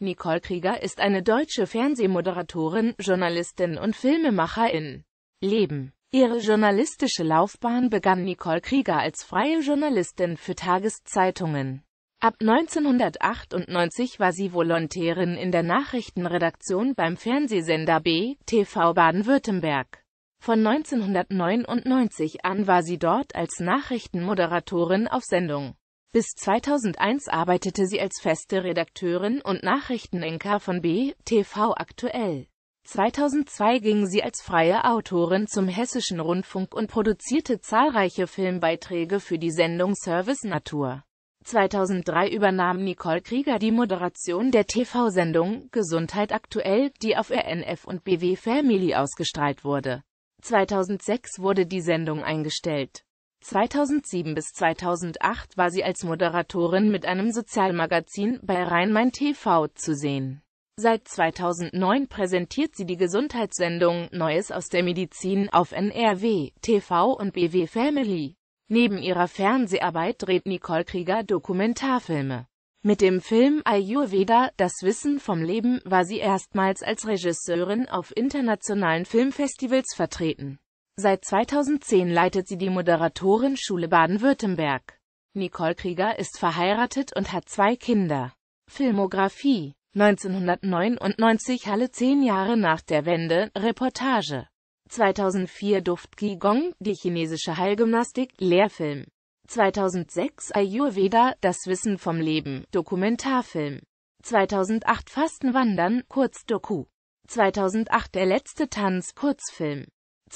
Nicole Krieger ist eine deutsche Fernsehmoderatorin, Journalistin und Filmemacherin. Leben Ihre journalistische Laufbahn begann Nicole Krieger als freie Journalistin für Tageszeitungen. Ab 1998 war sie Volontärin in der Nachrichtenredaktion beim Fernsehsender B, TV Baden-Württemberg. Von 1999 an war sie dort als Nachrichtenmoderatorin auf Sendung. Bis 2001 arbeitete sie als feste Redakteurin und Nachrichtenenker von B. TV aktuell. 2002 ging sie als freie Autorin zum Hessischen Rundfunk und produzierte zahlreiche Filmbeiträge für die Sendung Service Natur. 2003 übernahm Nicole Krieger die Moderation der TV-Sendung Gesundheit aktuell, die auf RNF und BW Family ausgestrahlt wurde. 2006 wurde die Sendung eingestellt. 2007 bis 2008 war sie als Moderatorin mit einem Sozialmagazin bei Rhein-Main TV zu sehen. Seit 2009 präsentiert sie die Gesundheitssendung Neues aus der Medizin auf NRW, TV und BW Family. Neben ihrer Fernseharbeit dreht Nicole Krieger Dokumentarfilme. Mit dem Film Ayurveda, das Wissen vom Leben, war sie erstmals als Regisseurin auf internationalen Filmfestivals vertreten. Seit 2010 leitet sie die Moderatorin Schule Baden-Württemberg. Nicole Krieger ist verheiratet und hat zwei Kinder. Filmografie 1999 Halle 10 Jahre nach der Wende, Reportage 2004 Duft Qigong, die chinesische Heilgymnastik, Lehrfilm 2006 Ayurveda, das Wissen vom Leben, Dokumentarfilm 2008 Fastenwandern, Kurzdoku 2008 Der letzte Tanz, Kurzfilm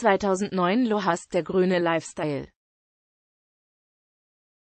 2009 Lohast der grüne Lifestyle